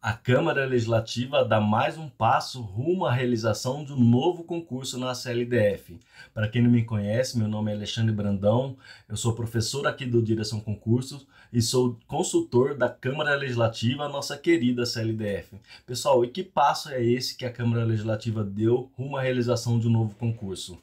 A Câmara Legislativa dá mais um passo rumo à realização de um novo concurso na CLDF. Para quem não me conhece, meu nome é Alexandre Brandão, eu sou professor aqui do Direção Concursos e sou consultor da Câmara Legislativa, nossa querida CLDF. Pessoal, e que passo é esse que a Câmara Legislativa deu rumo à realização de um novo concurso?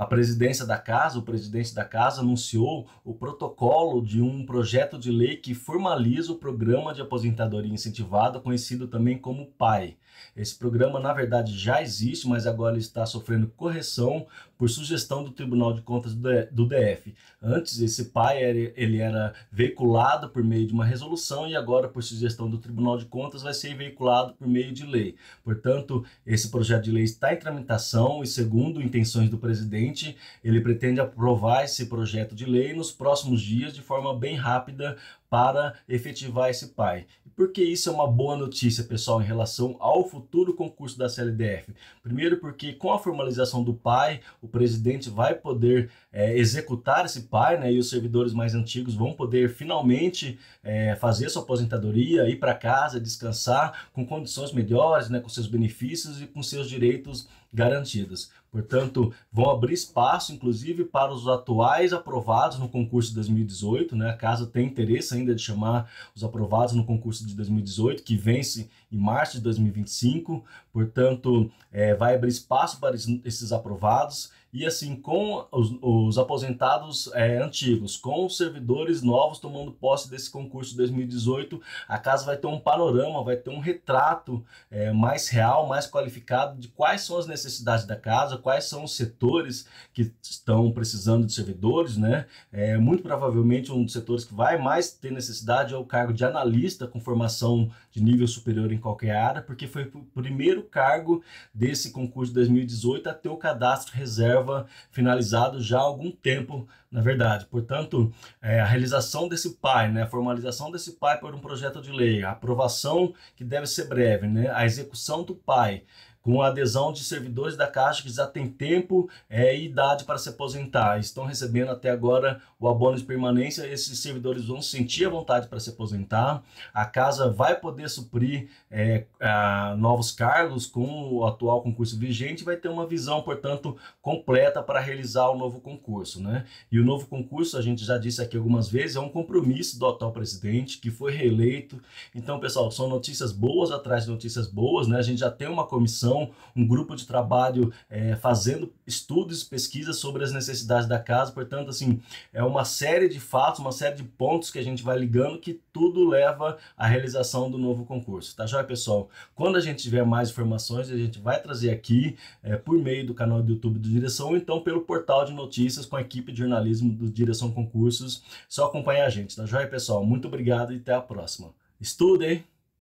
A presidência da casa, o presidente da casa anunciou o protocolo de um projeto de lei que formaliza o programa de aposentadoria incentivada, conhecido também como PAI. Esse programa, na verdade, já existe, mas agora está sofrendo correção por sugestão do Tribunal de Contas do DF. Antes, esse PAI era, ele era veiculado por meio de uma resolução e agora, por sugestão do Tribunal de Contas, vai ser veiculado por meio de lei. Portanto, esse projeto de lei está em tramitação e, segundo intenções do presidente, 2020. Ele pretende aprovar esse projeto de lei nos próximos dias de forma bem rápida para efetivar esse PAI. Porque isso é uma boa notícia, pessoal, em relação ao futuro concurso da CLDF. Primeiro, porque com a formalização do PAI, o presidente vai poder é, executar esse PAI, né? E os servidores mais antigos vão poder finalmente é, fazer sua aposentadoria, ir para casa, descansar com condições melhores, né? Com seus benefícios e com seus direitos garantidas. Portanto, vão abrir espaço, inclusive, para os atuais aprovados no concurso de 2018, né? A casa tem interesse ainda de chamar os aprovados no concurso de 2018, que vence em março de 2025. Portanto, é, vai abrir espaço para esses aprovados e assim, com os, os aposentados é, antigos, com os servidores novos tomando posse desse concurso de 2018, a casa vai ter um panorama, vai ter um retrato é, mais real, mais qualificado de quais são as necessidades da casa, quais são os setores que estão precisando de servidores, né? É, muito provavelmente um dos setores que vai mais ter necessidade é o cargo de analista com formação de nível superior em qualquer área, porque foi o primeiro cargo desse concurso de 2018 a ter o cadastro reserva Elva finalizado já há algum tempo, na verdade. Portanto, é, a realização desse PAI, né, a formalização desse PAI por um projeto de lei, a aprovação que deve ser breve, né, a execução do PAI, com a adesão de servidores da Caixa que já tem tempo é, e idade para se aposentar. Estão recebendo até agora o abono de permanência, esses servidores vão sentir a vontade para se aposentar. A Casa vai poder suprir é, a, novos cargos com o atual concurso vigente, vai ter uma visão, portanto, completa para realizar o novo concurso. Né? E o novo concurso, a gente já disse aqui algumas vezes, é um compromisso do atual presidente, que foi reeleito. Então, pessoal, são notícias boas atrás de notícias boas, né? A gente já tem uma comissão um grupo de trabalho é, fazendo estudos, pesquisas sobre as necessidades da casa. Portanto, assim, é uma série de fatos, uma série de pontos que a gente vai ligando que tudo leva à realização do novo concurso. Tá joia, pessoal? Quando a gente tiver mais informações, a gente vai trazer aqui é, por meio do canal do YouTube do Direção ou então pelo portal de notícias com a equipe de jornalismo do Direção Concursos. Só acompanhar a gente, tá joia, pessoal? Muito obrigado e até a próxima. Estudem!